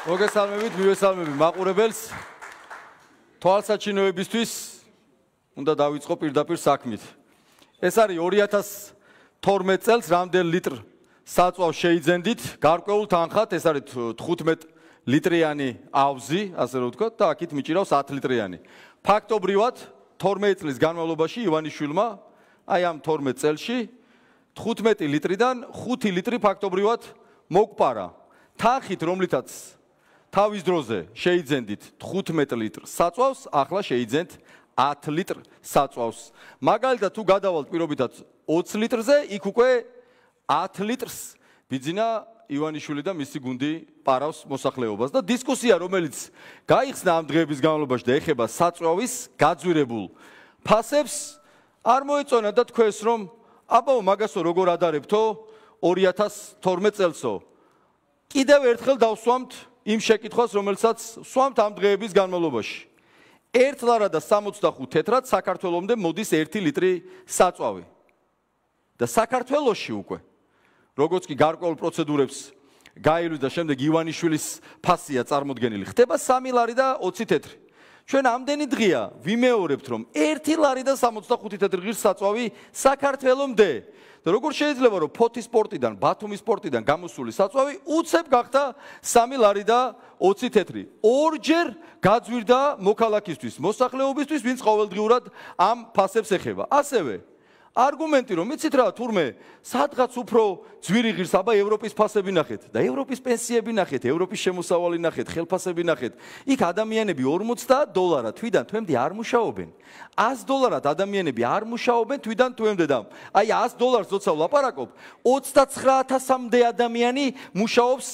მოგესალმებით, მივესალმები მაყურებელს. თვალსაჩინოებისთვის უნდა დავიწყო პირდაპირ საქმით. ეს არის 2012 წელს რამდენ ლიტრ საწვავ შეიძენდით? გარკვეულ თანხად, ეს არის 15 ლიტრიანი ავზი, ასე რომ ვთქვა და აქეთ მიჭირავს 10 ლიტრიანი. ფაქტობრივად 12 წლის განმავლობაში ივანიშვილმა აი ამ 12 წელში 15 ლიტრიდან 5 ლიტრი ფაქტობრივად მოკპარა. თანხით რომლითაც თავის დროზე შეიძენდით 15 ლიტრ საწვავს, ახლა შეიძენთ 10 ლიტრ საწვავს. მაგალითად თუ გადავალთ პირობითად 20 ლიტრზე, იქ უკვე 10 ლიტრს ბიძინა ივანიშვილი და მისი გუნდი პარავს მოსახლეობას და დისკუსია რომელიც გაიხსნა ამ დღეების განმავლობაში და ეხება საწვავის გაძვირებულ ფასებს არ მოეწონა და თქვენს რომ აბაო მაგასო როგორ ადარებთო 2012 წელსო კიდევ ერთხელ დავსვამთ იმ შეკითხვას, რომელსაც სვამთ ამ დღეების განმავლობაში. 1 ლარა და 65 თეთრად საქართველოსამდე მოდის 1 ლიტრი საწვავი. და საქართველოსში უკვე როგორც კი გარკვეულ პროცედურებს გაი ル ს და შემდეგ ივანიშვილის ფასია წარმოდგენილი. ხდება 3 ლარი და 20 თეთრი. ჩვენ ამდენი დღეა ვიმეორებთ რომ 1 ლარი და 65 თეთრი ღირს საწვავი საქართველოსმდე და როგორ შეიძლება რომ ფოთის პორტიდან ბათუმის პორტიდან გამოსული საწვავი უცებ გახდა 3 ლარი და 20 თეთრი ორჯერ გაძვირდა მოქალაქისთვის მოსახლეობისთვის ვინც ყოველდღურად ამ ფასებს ეხება ასევე არგუმენტი რომ იცით რა თურმე სადღაც უფრო ძვირი ღირს აბა ევროპის ფასები ნახეთ და ევროპის პენსიები ნახეთ ევროპის შემოსავალი ნახეთ ხელფასები ნახეთ იქ ადამიანები 50 დოლარად თვიდან თემდე არ მუშაობენ 100 დოლარად ადამიანები არ მუშაობენ თვიდან თემდე და აი 100 დოლარს როცა ვლაპარაკობ 29000-მდე ადამიანი მუშაობს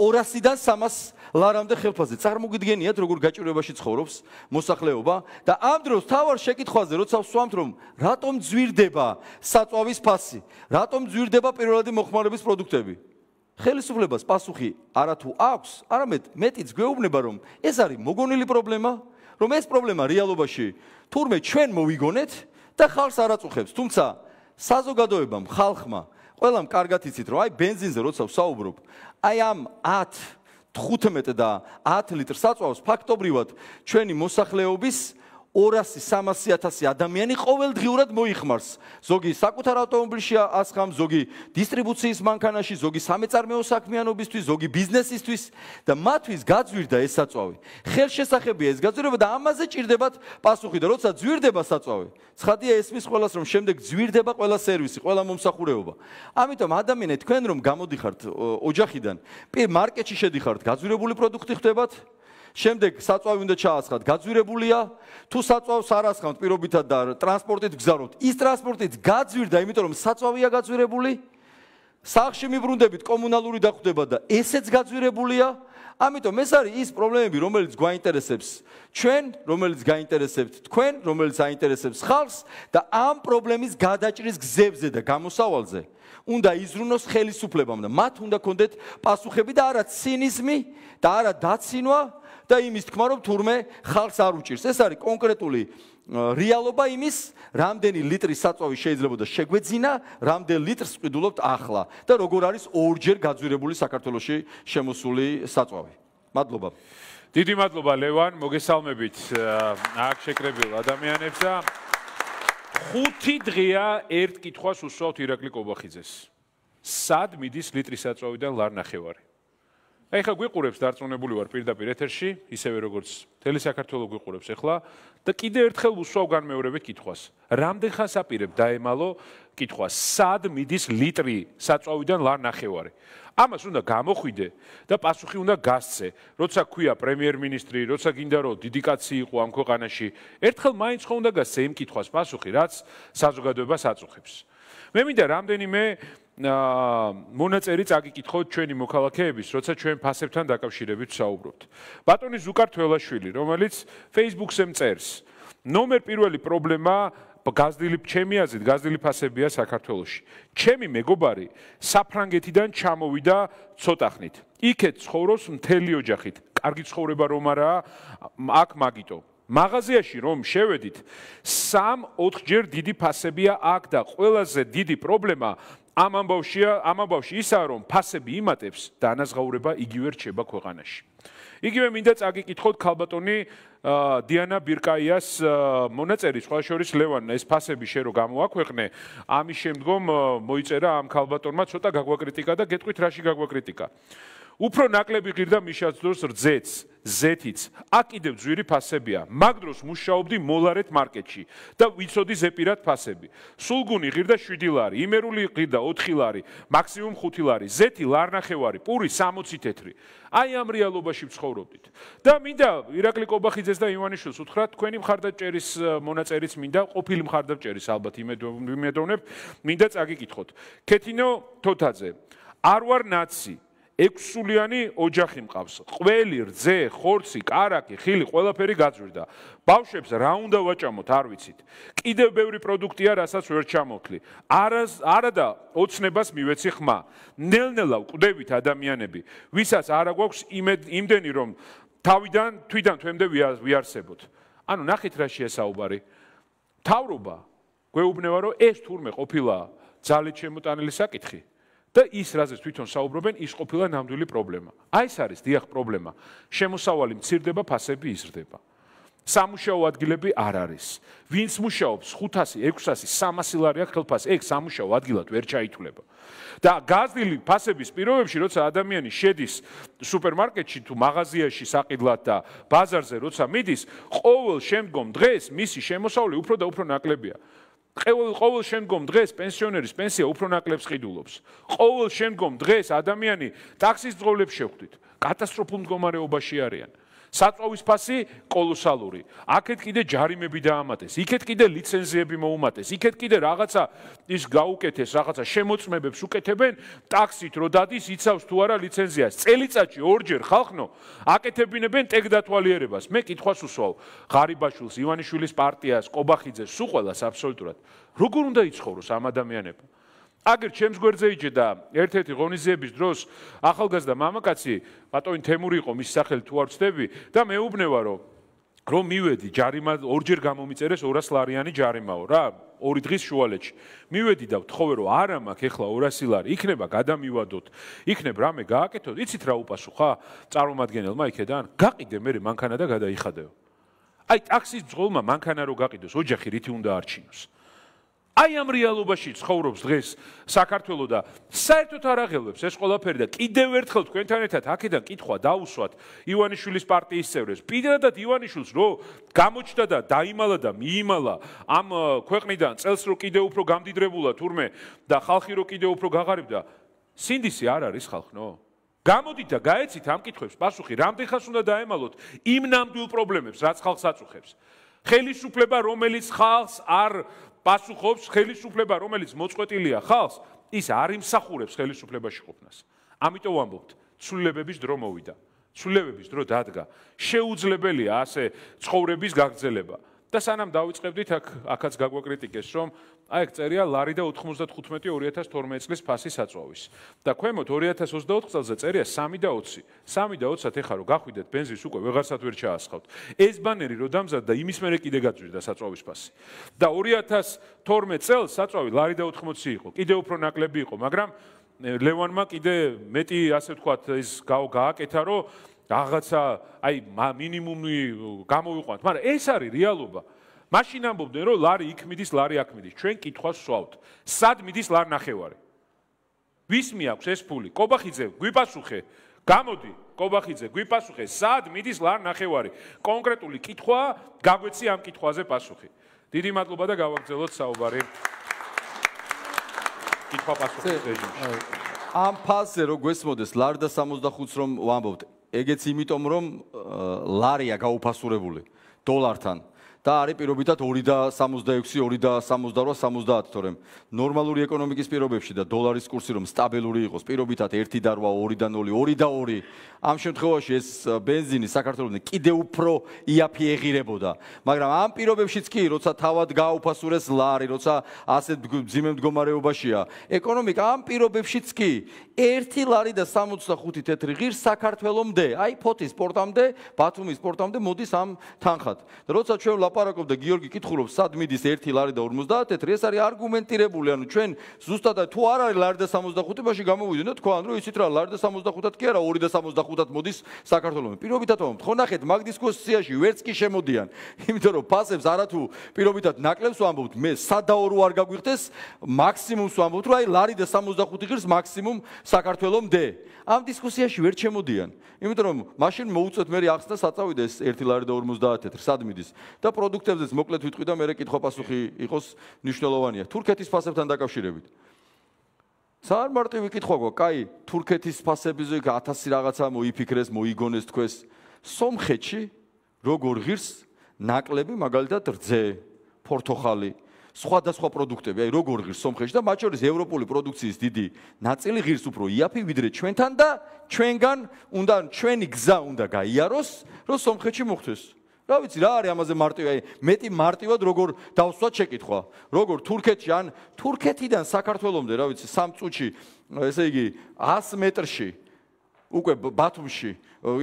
200-დან 300 ლარამდე ხელფასზე წარმოგიდგენიათ როგორ გაჭირებაში ცხოვრობს მოსახლეობა და ამ დროს თავარ შეკითხვაზე როცა ვსვამთ რომ რატომ ძვირდება ძვირდება საწვავის ფასი? რატომ ძვირდება პირველადი მოხმარების პროდუქტები? ხელისუფლებას პასუხი არათუ აქვს, არამედ მეტიც გვეუბნება რომ ეს არის მოგონილი პრობლემა, რომ ეს პრობლემა რეალობაში თურმე ჩვენ მოვიგონეთ და ხალხს არაწუხებს. თუმცა საზოგადოებამ, ხალხმა ყველამ კარგად იცით რომ აი бенზინზე როცა ვსაუბრობ, აი ამ 10 15 და 10 ლიტრ საწვავს ფაქტობრივად ჩვენი მოსახლეობის 200-300000 ადამიანი ყოველდღურად მოიხმარს. ზოგი საკუთარ ავტომობილშია ასხამ, ზოგი დისტრიბუციის მანქანაში, ზოგი სამეწარმეო საქმიანობისთვის, ზოგი ბიზნესისთვის და მათთვის გაძვირდა ეს საწვავი. ხელშესახებია ეს გაძვირება და ამაზე ჭირდებათ პასუხი და როცა ძვირდება საწვავი, ცხადია ესმის ყოველას რომ შემდეგ ძვირდება ყველა სერვისი, ყველა მომსახურება. ამიტომ ადამიანე თქვენ რომ გამოდიხართ ოჯახიდან, პირ მარკეტში შედიხართ, გაძვირებული პროდუქტი ხდებათ, შემდეგ საწვავი უნდა ჩაასხათ გაძვირებულია თუ საწვავს არ ასხამთ პირობითად და ტრანსპორტით გზავნოთ ის ტრანსპორტით გაძვირდა იმიტომ რომ საწვავია გაძვირებული სახში მიბრუნდებით კომუნალური დახვდება და ესეც გაძვირებულია ამიტომ ეს არის ის პრობლემები რომელიც გვაინტერესებს ჩვენ რომელიც გაინტერესებთ თქვენ რომელიც აინტერესებს ხალხს და ამ პრობლემის გადაჭრის გზებზე და გამოსავალზე უნდა იზრუნოს ხელისუფლებამ და მათ უნდა კონდეთ პასუხები და არა цинизმი და არა დაცინვა და იმის თქმა რომ თურმე ხალხს არ უჭირს. ეს არის კონკრეტული რეალობა იმის, რამდენი ლიტრი საწოვი შეიძლება და შეგვეძინა, რამდენი ლიტრს ყიდულობთ ახლა და როგორ არის ორჯერ გაძვირებული საქართველოსი შემოსული საწოვი. მადლობა. დიდი მადლობა ლევან, მოგესალმებით აქ შეკრებილ ადამიანებს და 5 დღეა ერთ კითხვას უსვავთ ირაკლი კობახიძეს. სად მიდის ლიტრი საწოვიდან ლარნახევარი? აი ხა გვიყურებს დარწმუნებული ვარ პირდაპირ ეთერში, ისევე როგორც მთელი საქართველოს გვიყურებს ახლა და კიდე ერთხელ უსვავ განმეორებით კითხვას. რამდენ ხანს აპირებ დაემალო კითხვა, სად მიდის ლიტრი საწავიდან ლარ ნახევარი? ამას უნდა გამოხვიდე და პასუხი უნდა გასცე. როცა ქვია პრემიერ-მინისტრი, როცა გინდა რომ დიდი კაცი იყო ამ ქვეყანაში, ერთხელ მაინც ხო უნდა გასცე იმ კითხვას პასუხი, რაც საზოგადოებას აწუხებს. მე მინდა რამდენიმე მონაწერი წაგიკითხოთ ჩვენი მოქალაქეების, როცა ჩვენ ფასებთან დაკავშირებით საუბრობთ. ბატონი ზუკართველაშვილი, რომელიც Facebook-ზე მწერს. ნომერ პირველი პრობლემა გაზდილი ჩემი აზრით, გაზდილი ფასებია საქართველოში. ჩემი მეგობარი საფრანგეთიდან ჩამოვიდა ცოტახნით. იქეთ ცხოვრობს მთელი ოჯახით. კარგი ცხოვრება რომ არაა, აქ მაგიტო. მაღაზიაში რომ შევედით, 3-4 ჯერ დიდი ფასებია აქ და ყველაზე დიდი პრობლემა ამ ამბავშია, ამ ამბავში ისაა რომ ფასები იმატებს და ანაზღაურება იგივე რჩება ქვეყანაში. იგივე მინდა წაგიკითხოთ ხალბატონი დიანა ბირკაიას მონაწერი სხვა შორის ლევან ეს ფასები შე რო გამოაქვეყნე ამის შემდგომ მოიწერა ამ ხალბატონმა ცოტა გაგვაკრიტიკა და გეტყვით რაში გაგვაკრიტიკა. უფრო ნაკლები ღირდა მიშაც დროს რძეც ზეთიც აქ კიდევ ძვირი ფასებია მაგ დროს მუშაობდი მოლარეთ მარკეტში და ვიცოდი ზეპირად ფასები სულგუნი ღირდა 7 ლარი იმერული ღირდა 4 ლარი მაქსიმუმ 5 ლარი ზეთი ლარნახევარი პური 60 თეთრი აი ამ რეალობაში ვცხოვრობდით და მინდა ირაკლი კობახიძეს და ივანიშვილს უთხრა თქვენი მხარდაჭერის მონაწერიც მინდა ყოფილი მხარდაჭერის ალბათ იმედოვნებ მინდა წაგიკითხოთ ქეთინო თოთაძე არ ვარ ნაცი ექვსულიანი ოჯახი მყავს. ყველი, რძე, ხორცი, караკი, ხილი, ყველაფერი გაძვირდა. ბავშვებს რა უნდა ვაჭამოთ, არ ვიცით. კიდევ ბევრი პროდუქტია, რასაც ვერ ჩამოვკლი. არა, არა და ოცნებას მივეცი ხმა. ნელ-ნელა ვკვდებით ადამიანები, ვისაც არა გვაქვს იმდენი, რომ თავიდან თვითონ თემდე ვიარსებოთ. ანუ ნახეთ რა შეესაუბარი. თავრობა გვეუბნება, რომ ეს თურმე ყოფილა ძალით შემოტანილი საკითხი. და ის რაზეც თვითონ საუბრობენ, ის ყოფილა ნამდვილი პრობლემა. აი ეს არის დიახ პრობლემა. შემოსავალი მცირდება, ფასები იზრდება. სამუშაო ადგილები არ არის. ვინც მუშაობს 500, 600, 300 ლარი აქვს ხელფასი, ეგ სამუშაო ადგილად ვერ ჩაითვლება. და გაზრდილი ფასების პირობებში, როცა ადამიანი შედის სუპერმარკეტში თუ მაღაზიაში საყიდლად და ბაზარზე როცა მიდის, ყოველ შემდგომ დღეს მისი შემოსავალი უფრო და უფრო ნაკლებია. ყოველ ყოველ შემდგომ დღეს პენსიონერის პენსია უფრო ნაკლებს ყიდულობს. ყოველ შემდგომ დღეს ადამიანი ტაქსის ძღოლებს შევხვდით. კატასტროფულ მდგომარეობაში არიან. საწოვის ფასი კოლოსალური. აქეთ კიდე ჯარიმები დაამატეს, იქეთ კიდე ლიცენზიები მოუმატეს, იქეთ კიდე რაღაცა ის გაუკეთეს, რაღაცა შემოწმებებს უკეთებენ, ტაქსით რო დადის, იცავს თუ არა ლიცენზიას. წელიწადში ორჯერ ხალხო აკეთებინებენ ტექდათვალიერებას. მე კითხვას უსვავ ღარიბაშვილს, ივანიშვილის პარტიას, ყობახიძეს, სულ ყველას აბსოლუტურად. როგორ უნდა იცხოვროს ამ ადამიანებმა? აგერ ჩემს გვერდზე იჯდა ერთ-ერთი ღონისძიების დროს ახალგაზრდა მამაკაცი ბატონი თემური იყო მის სახელი თუ არ ვწდები და მეუბნება რომ რომ მივედი ჯარიმა ორჯერ გამომიწერეს 200 ლარიანი ჯარიმაო რა ორი დღის შუალეჩი მივედი და ვთხოვე რომ არა მაქვს ეხლა 200 ლარი იქნება გადამივადოთ იქნებ რამე გააკეთოთ იცით რა უპასუხა წარმომადგენელმა იქედან გაყიდე მე მანქანა და გადაიხადეო აი ტაქსის ძღოლმა მანქანა რო გაყიდოს ოჯახი რითი უნდა არჩინოს აი ამ რეალობაში ცხოვრობს დღეს საქართველოს და საერთოდ არ აღელვებს ეს ყველაფერი და კიდევ ერთხელ თქვენთან ერთად აქედან კითხვა დაუსვათ ივანიშვილის პარტიის წევრებს. პირადად ივანიშვილს რო გამოჩნდა და დაიმალა და მიიმალა ამ ქვეყნიდან წელს რო კიდევ უფრო გამდიდრებულა თურმე და ხალხი რო კიდევ უფრო გაღარიბდა, სინდისი არ არის ხალხო? გამოდით და გაეცით ამ კითხვებს პასუხი, რამდენ ხანს უნდა დაემალოთ იმ ნამდვილ პრობლემებს, რაც ხალხს აწუხებს? ხელისუფლება რომელიც ხალხს არ პასუხობს ხელისუფლება, რომელიც მოწყვეტილია ხალხს, ის არ იმსახურებს ხელისუფლებაში ყოფნას. ამიტომ ამბობთ, ცვლილებების დრო მოვიდა. ცვლილებების დრო დადგა. შეუძლებელია ასე ცხოვრების გაგრძელება. და სანამ დავიწყებდით აქ აქაც გაგვაკრიტიკეს რომ აი ეგ წერია ლარი და 95 2012 წლის ფასი საწვავის და ქვემოთ 2024 წელზე წერია 3 და 20 3 და 20-ად ეხა რომ გახვიდეთ ბენზინს უკვე ვეღარსად ვერ ჩაასხავთ ეს ბანერი რომ დამზადდა იმის მერე კიდე გაძვირდა საწვავის ფასი და 2012 წელს საწვავი ლარი და 80 იყო კიდე უფრო ნაკლები იყო მაგრამ ლევანმა კიდე მეტი ასე ვთქვათ ის გააკეთა რომ რაღაცა აი მინიმუმი გამოვიყვანთ, მაგრამ ეს არის რეალობა. მაშინ ამბობდნენ რომ ლარი იქ მიდის, ლარი აქ მიდის. ჩვენ კითხვას სვავთ. სად მიდის ლარ ნახევარი? ვის მე აქვს ეს ფული? კობახიძე, გვიპასუხე. გამოდი, კობახიძე, გვიპასუხე. სად მიდის ლარ ნახევარი? კონკრეტული კითხვა, გაგვეცი ამ კითხვაზე პასუხი. დიდი მადლობა და გავაგზავნოთ საუბარი. კითხვა-პასუხის რეჟიმში. ამ ფაზზე რო გვესმოდეს ლარდა 65-ს რომ ვამბობთ, ეგეც იმიტომ რომ ლარია გაუფასურებული დოლართან და არის პირობითად 2.66 2.78 თორემ ნორმალური ეკონომიკის პირობებში და დოლარის კურსი რომ სტაბილური იყოს პირობითად 1.8 2.2 ამ შემთხვევაში ეს бенზინი საქართველოს კიდე უფრო იაფი ეღირებოდა მაგრამ ამ პირობებშიც კი როცა თავად გააუფასურეს ლარი როცა ასეთ ძიმე მდგომარეობაშია ეკონომიკა ამ პირობებშიც კი 1 ლარი და 65 თეთრი ღირს საქართველოსმდე აი ფოთის პორტამდე ბათუმის პორტამდე მოდის ამ თანხად და როცა ჩვენ ლაპარაკობ და გიორგი კითხულობს სად მიდის 1 ლარი და 51 ეს არის არგუმენტირებული ანუ ჩვენ ზუსტად თუ არ არის ლარი და 65 ماشي გამოვიდნენ და თქვა ანუ იცით რა ლარი და 65 კი არა 2 და 65 მოდის საქართველოს პირობითათო თქო ნახეთ მაგ დისკუსიაში ვერც კი შემოდიან იმიტომ რომ ფასებს არათუ პირობითად ნაკლებს ვამბობთ მე სადაო რო არ გაგვიხდეს მაქსიმუმს ვამბობთ რომ აი ლარი და 65 ღირს მაქსიმუმ საქართველოს დე ამ დისკუსიაში ვერ ჩემოდიან იმიტომ რომ მაშინ მოუწოდეთ მე ახსნა საწავით ეს 1 ლარი და 51 სად მიდის და პრო პროდუქტებზეც მოკლედ ვიტყვი და მეორე კითხვა პასუხი იყოს მნიშვნელოვანია თურქეთის ფასებთან დაკავშირებით. საერთ მარტივი კითხვა გვაქვს, კაი, თურქეთის ფასები ზოგი 1000 რაღაცა მოიფიქრეს, მოიგონეს თქვენს სომხეთში როგორ ღირს ნაკლები, მაგალითად რძე, პორტოხალი, სხვადასხვა პროდუქტები, აი როგორ ღირს სომხეთში და მათ შორის ევროპული პროდუქციის დიდი ნაწილი ღირს უფრო იაფი ვიდრე ჩვენთან და ჩვენგან უნდა ჩვენი გზა უნდა გაიაროს, რომ სომხეთში მოხვდეს. რა ვიცი რა არის ამაზე მარტივი აი მეტი მარტივად როგორ დავსვათ შეკითხვა როგორ თურქეთში ან თურქეთიდან საქართველოსამდე რა ვიცი სამ წუთში ესე იგი 100 მეტრში უკვე ბათუმში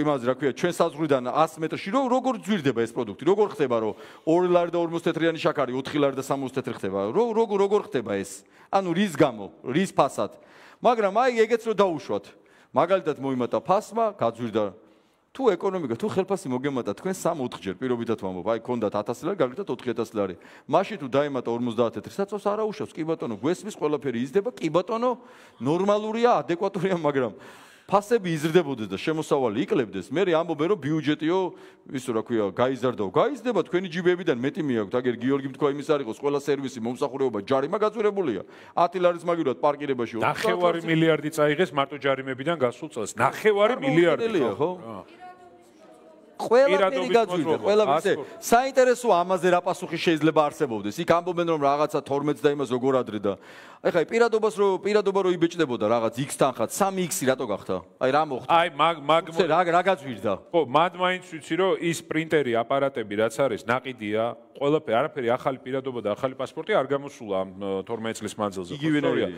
იმაზე რა ქვია ჩვენ საზღვრიდან 100 მეტრში რომ როგორ ძვირდება ეს პროდუქტი როგორ ხდება რომ 2 ლარი და 54 ანი შაქარი 4 ლარი და 64 ხდება რომ როგორ როგორ ხდება ეს ანუ რის გამო რის ფასად მაგრამ აი ეგეც რომ დაუშვათ მაგალითად მოიმატა ფასმა გაძვირდა თუ ეკონომიკა თუ ხელფასი მოგემატა თქვენ 3-4 ჯერ პირობითად ვამბობ, აი კონდათ 1000 ლარი, გაგიტოთ 4000 ლარი. მაშინ თუ დაემატა 51 საწოს არაუშავს, კი ბატონო, გესმის ყველაფერი იზრდება, კი ბატონო, ნორმალურია, ადეკვატურია, მაგრამ ფასები იზრდებოდეს და შემოსავალი იკლებდეს, მე ამბობენ რომ ბიუჯეტიო, ისე რა ქვია, გაიზარდა. გაიზდება თქვენი ჯიბეებიდან მეტი მეაქვს. აგერ გიორგი თქვა იმის არ იყოს, ყველა სერვისი, მომსახურება, ჯარიმა გაძვირებულია. 10 ლარის მაგივრად პარკირებაში 90 მილიარდი წაიღეს მარტო ჯარიმებიდან გასულ წელს. 90 მილიარდი ხო? რა. ყველაფერი გაძვირდა, ყველაფერი. საინტერესო ამაზე რა პასუხი შეიძლება არსებობდეს. იქ ამბობენ რომ რაღაცა 12 და იმას როგორ ადრე და ეხა პირადობას რო პირადობა რო იბეჭდებოდა რაღაც X თანხაც 3X რატო გახდა? აი რა მოხდა? აი მაგ მაგ რა რა გაძვირდა? ხო, მაგ მაინც ვიცი რომ ის პრინტერი აპარატები რაც არის ناقიდია ყველაფერი არაფერი ახალი პირადობა და ახალი პასპორტი არ გამოსულა 12 წლის მანძილზე იგივეა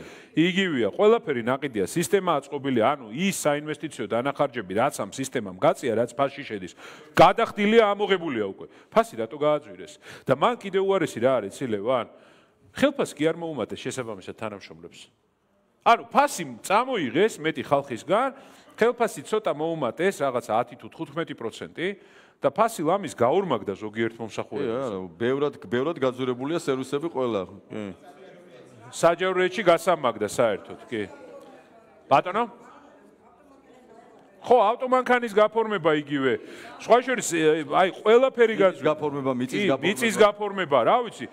იგივეა ყველაფერი ناقიდია სისტემა აწყობილია ანუ ის საინვესტიციო დანახარჯები რაც ამ სისტემამ გაწია რაც ფასში შედის გადახდილია ამოღებულია უკვე ფასი რატო გააძვირეს და მან კიდე უარესი რა არის ცილევან ხელფას კი არ მოუმატეს შესაბამისად თანამშრომლებს ანუ ფასი წამოიღეს მეტი ხალხისგან ხელფასი ცოტა მოუმატეს რაღაცა 10 თუ 15% და ფასი ლამის გაურმაგდა ზოგიერთ მომსახურებას. კი არა, ბევრად ბევრად გაძურებულია სერვისები ყველა. კი. საჯარეთში გასამაგდა საერთოდ, კი. ბატონო? ხო, ავტომანქანის გაფორმება იგივე. სხვა შორის, აი, ყველაფერი გაფორმება, მიწის გაფორმება. მიწის გაფორმება, რა ვიცი.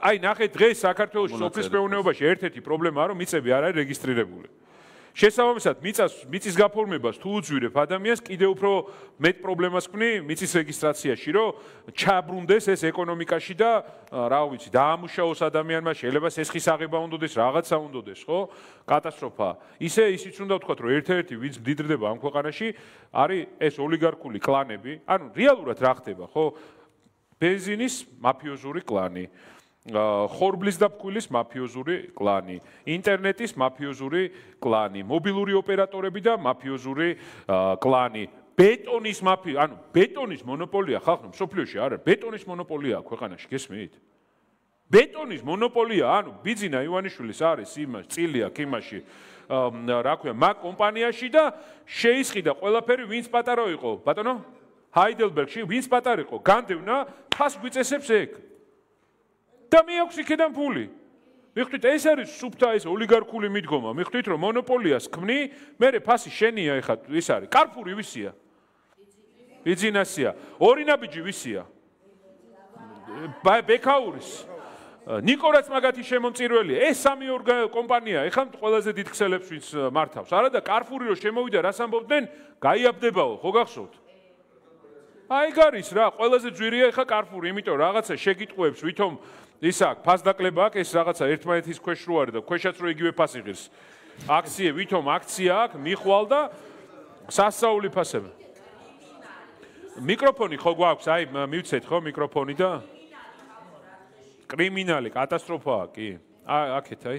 აი, ნახეთ დღეს საქართველოს სოფლის მეურნეობაში ერთ-ერთი პრობლემაა, რომ მიწები არ არის რეგისტრირებული. აჰა. შესაბამისად მიწას მიწის გაფორმებას თუ უძვირებ ადამიანს კიდე უფრო მეტ პრობლემას ქმნი მიწის რეგისტრაციაში რომ ჩაბრუნდეს ეს ეკონომიკაში და რა ვიცი დაამუშაოს ადამიანმა შეიძლება სესხის აღება უნდადეს რაღაცა უნდადეს ხო კატასტროფა ისე ისიც უნდა ვთქვა რომ ერთ-ერთი ვინც მდიდრდება ამ ქვეყანაში არის ეს ოლიგარქული კლანები ანუ რეალურად რა ხდება ხო ბენზინის მაფიოზური კლანი ხორბლის და ფქვილის მაფიოზური კლანი, ინტერნეტის მაფიოზური კლანი, მობილური ოპერატორები და მაფიოზური კლანი, ბეტონის მაფია, ანუ ბეტონის მონოპოლია ხახნო, სოფლიოში არა, ბეტონის მონოპოლია ქვეყანაში, გესმით? ბეტონის მონოპოლია, ანუ ბიძინა ივანიშვილის არის იმას, წილია კიმაში, რა ქვია, მაგ კომპანიაში და შეისყიდა ყველაფერი, ვინც პატარა იყო, ბატონო? ჰაიდელბერგში ვინც პატარა იყო, განდევნა, ფას გვიწესებს ეგ? და მე აქვს იქიდან ფული. მიხვდით, ეს არის სუფთა ეს ოლიგარქული მიდგომა. მიხვდით, რომ მონოპოლიას ქმნი, მე რე ფასი შენია ეხა ეს არის. კარფური ვისია. ბიზნესია. ორი ნაბიჯი ვისია. ბექაურის. ნიკორაც მაგათი შემომწირველია. ეს სამი კომპანია ეხა ყველაზე დიდ ხელებს ვინც მართავს. არა და კარფური რო შემოვიდა, რას ამბობდნენ? გაიაბდებაო, ხო გახსოვთ? აი გარის რა, ყველაზე ძვირია ეხა კარფური, იმიტომ რაღაცა შეგიტყუებს ვითომ ის აქ ფასდაკლება აქ ეს რაღაცა ერთმანეთის ქვეშ რო არის და ქვეშაც რო იგივე ფასი ღირს აქციე ვითომ აქცია აქ მიხვალ და სასწაული ფასები მიკროფონი ხო გვაქვს აი მივცეთ ხო მიკროფონი და კრიმინალი კატასტროფაა კი აქეთ აი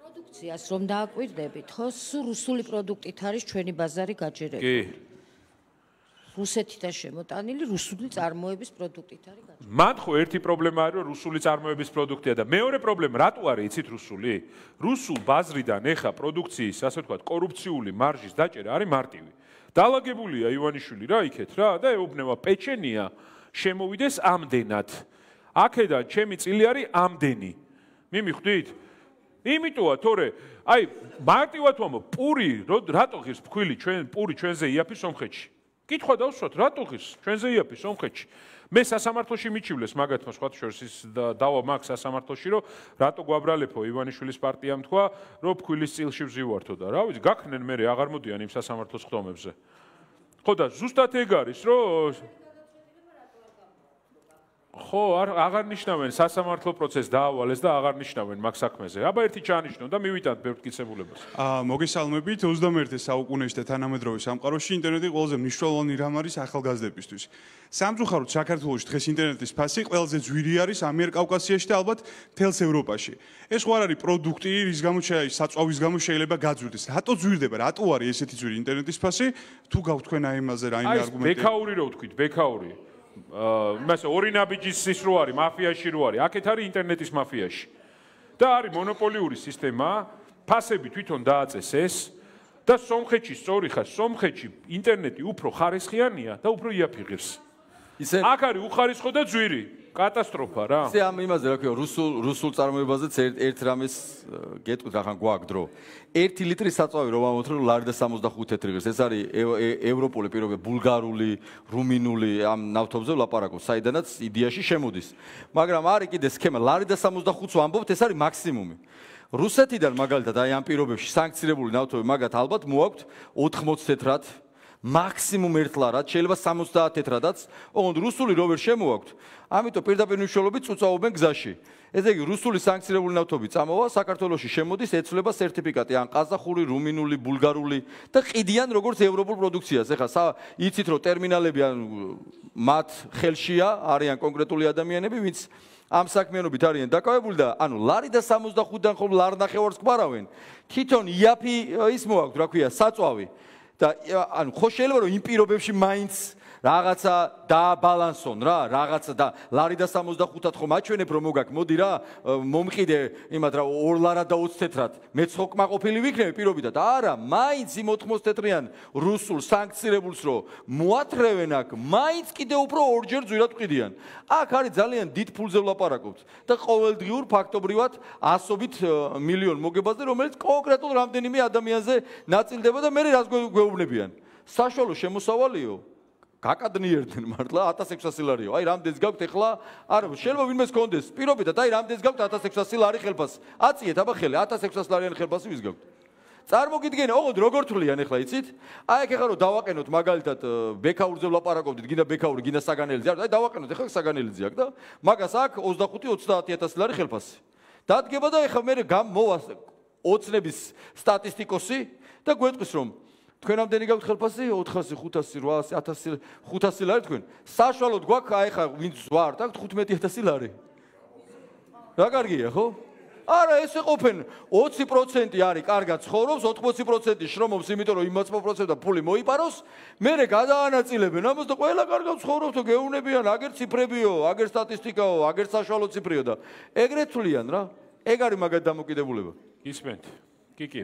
პროდუქციას რომ დააკვირდებით ხო სრულ რუსული პროდუქტით არის ჩვენი ბაზარი გაჯერებული კი რუსეთიდან შემოტანილი რუსული წარმოების პროდუქტით არის გაჭირვება. მან ხო ერთი პრობლემა არის, რომ რუსული წარმოების პროდუქტია და მეორე პრობლემა რატო არის იცით რუსული? რუსულ ბაზრიდან ეხა პროდუქციის, ასე ვთქვათ, კორუფციული მარჟის დაჭერა არის მარტივი. დაალაგებულია ივანიშვილი რა იქეთ რა და ეუბნება პეჩენია შემოვიდეს ამდენად. აქედან ჩემი წილი არის ამდენი. მიმიხვდით? იმიტომა, თორე, აი, მარტივად ვამბობ, პური, რატო ღირს ფქვილი ჩვენ პური ჩვენზე იაფი სომხეთში? კითხვა დავსვათ, რატო ღირს ჩვენზე იაპი სომხეთში? მე სასამართლოში მიჩივლეს მაგათმა სხვა შორს ის დავა მაგ სასამართლოში, რომ რატო გვაბრალებო ივანიშვილის პარტიამ თქვა, რომ ფქვილის წილში ვზივართო და რა ვიცი, გაქნენ მე აღარ მოდიან იმ სასამართლოს ხდომებზე. ხო და ზუსტად ეგ არის, რომ ხო, არ აღარნიშნავენ სასამართლო პროცესს დაავალეს და აღარნიშნავენ მაგ საქმეზე. აბა ერთი ჩანიშნონ და მივიტანთ ბერკიცებულებას. აა მოგესალმებით 21-ე საუკუნეში და თანამედროვე სამყაროში ინტერნეტი ყველაზე მნიშვნელოვანი რამ არის ახალგაზრდებისთვის. სამწუხაროდ საქართველოს დღეს ინტერნეტის ფასი ყველაზე ძვირი არის ამიერკავკასიაში და ალბათ თელს ევროპაში. ეს ხო არ არის პროდუქტი, რის გამო შეიძლება საწავის გამო შეიძლება გაძვირდეს. რატო ძვირდება? რატო არის ესეთი ძვირი ინტერნეტის ფასი? თუ გავთქვენა იმაზე რაიმე არგუმენტი. აი ბექაური რო ვთქვით, ბექაური. მასე ორი ნაბიჯის ის რო არის მაფიაში რო არის აქეთ არის ინტერნეტის მაფიაში და არის მონოპოლიური სისტემა ფასები თვითონ დააწესეს და სომხეთში სწორი ხარ სომხეთში ინტერნეტი უფრო ხარისხიანია და უფრო იაფიღებს ისე აქ არის უხარისხო და ძვირი კატასტროფა რა. ესე ამ იმაზე რა ქვია, რუსულ რუსულ წარმოებაზეც ერთ რამის გეტყვით ახან გვაქვს დრო. 1 ლიტრი საწავე რომ ამოთრო ლარდა 65 ეთრიგეს. ეს არის ევროპული პირობა, ბულგარული, რუმინული ამ ნავთობზე ვლაპარაკობ, საიდანაც იდეაში შემოდის. მაგრამ არის კიდე სქემა, ლარდა 65-ს ვამბობთ, ეს არის მაქსიმუმი. რუსეთიდან მაგალითად აი ამ პირობებში სანქცირებული ნავთობი მაგათ ალბათ მოაქვთ 80 ეთრად. მაქსიმუმ ერთლა რაც შეიძლება 71 რადაც ოღონდ რუსული რო ვერ შემოაქვთ ამიტომ პირდაპირ მნიშვნელობით წუწაობენ გზაში ესე იგი რუსული სანქცირებული ნავთობი წამოვა საქართველოსში შემოდის ეცლება სერტიფიკატი ან ყაზახური რუმინული ბულგარული და ყიდიან როგორც ევროპულ პროდუქციას ეხა იცით რომ ტერმინალები ან მათ ხელშია არიან კონკრეტული ადამიანები ვინც ამ საქმიანობით არიან დაკავებული და ანუ ლარი და 75-დან ხომ ლარ ნახევარს გვარავენ თვითონ იაფი ის მოაქვს რა ქვია საწავი და ანუ ხო შეიძლება რომ იმ პირობებში მაინც რაღაცა დააბალანსონ რა რაღაცა და ლარი და 75-ად ხომ აჩვენებ რომ მოგაკ მოდი რა მომყიდე იმად რა ორ ლარა და 20-ით მე ცოკმა ყოფილი ვიქნები პირობიდან არა მაინც იმ 94-იან რუსულ სანქცირებულს რო მოათრევენ აქ მაინც კიდე უფრო ორჯერ ძვირად ყიდიან აქ არის ძალიან დიდ ფულზე ვლაპარაკობთ და ყოველდღიურ ფაქტობრივად ასობით მილიონ მოგებაზე რომელიც კონკრეტულ რამდენიმე ადამიანზე ნაწილდება და მე რას გვეუბნებიან საშუალო შემოსავალიო გაკადნიერდნენ მართლა 1600 ლარიო. აი რამდენს გაქვთ ეხლა? არა, შეიძლება ვინმეს კონდეს პირობითად, აი რამდენს გაქვთ 1600 ლარი ხელფასს? აციეთ, აბა ხელი 1600 ლარიანი ხელფასი ვის გაქვთ? წარმოგიდგენი, ოღონდ როგორ თვლიან ეხლა იცით? აი ეგ ეხლა რომ დავაყენოთ მაგალითად ბექაურზე ვლაპარაკობდით, გინდა ბექაური, გინდა საგანელიძე, აი დავაყენოთ ეხლა საგანელიძე აქ და მაგას აქ 25-30000 ლარი ხელფასი. დადგება და ეხლა მე გამოვას ოცნების სტატისტიკოსი და გვეტყვის რომ 1600 თქვენ ამდენი გაქვთ ხელფასი 400 500 800 1000 500 ლარი თქვენ საშუალოდ გვაქვს აი ხა ვინც ზვართ აქ 15000 ლარი რა კარგია ხო არა ესე ყოფენ 20% არის კარგად ცხოვრობს 80% შრომობს იმიტომ რომ იმაც პროცენტა ფული მოიპაროს მერე გადაანაწილებენ ამას და ყველა კარგად ცხოვრობს თუ გეუბნებიან აგერ ციფრებიო აგერ სტატისტიკაო აგერ საშუალო ციფრიო და ეგრეთ თვლიან რა ეგ არის მაგათ დამოკიდებულება ისმენთ კი კი